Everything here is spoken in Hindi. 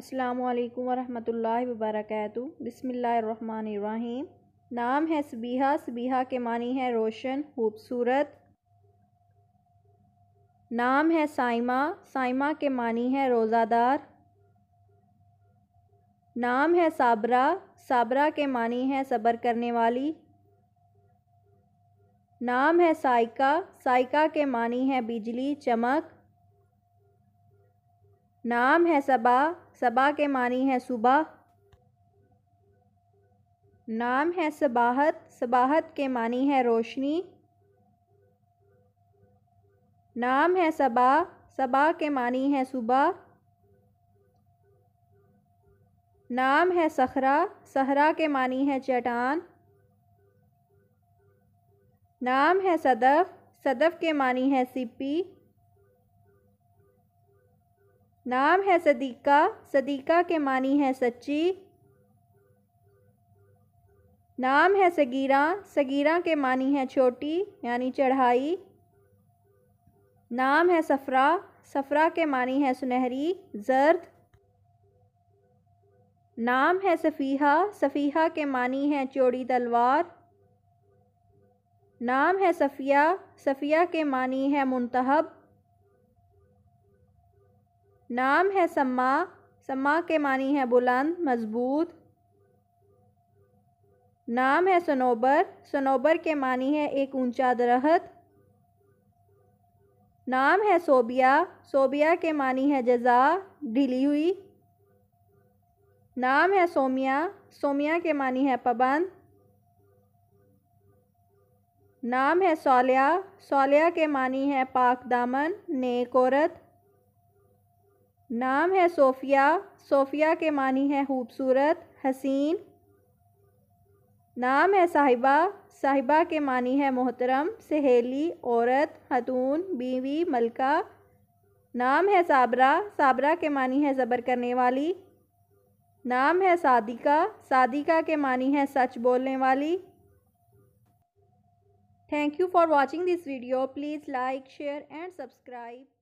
अस्सलाम वालेकुम रहमतुल्लाहि व बरकातहू नाम है सबीहा सबीहा के मानी है रोशन खूबसूरत नाम है साइमा साइमा के मानी है रोज़ादार नाम है साबरा साबरा के मानी है सब्र करने वाली नाम है साइका साइका के मानी है बिजली चमक नाम है सबा सबा के मानी है सुबह नाम है सबाहत सबाहत के मानी है रोशनी नाम है सबा सबा के मानी है सुबह नाम है सखरा सहरा के मानी है चटान नाम है सदफ सदफ के मानी है सिपी नाम है सदीका सदीका के मानी है सच्ची नाम है सगीरा सगीरा के मानी है छोटी यानी चढ़ाई नाम है सफ़रा सफ़रा के मानी है सुनहरी जर्द नाम है सफ़ीहा सफ़ीहा के मानी है चौड़ी तलवार नाम है सफ़िया सफ़िया के मानी है मुंतहब नाम है सम्मा सम्मा के मानी है बुलंद मजबूत नाम है सनोबर सनोबर के मानी है एक ऊंचा दरहत नाम है सोबिया सोबिया के मानी है जजा ढीली हुई नाम है सोमिया सोमिया के मानी है पबंद नाम है सौलिया सौलिया के मानी है पाक दामन नेक औरत नाम है सोफिया सोफिया के मानी है खूबसूरत हसीन नाम है साहिबा साहिबा के मानी है मोहतरम सहेली औरत खतून बीवी मलका नाम है साबरा साबरा के मानी है ज़बर करने वाली नाम है सादिका सादिका के मानी है सच बोलने वाली thank you for watching this video please like share and subscribe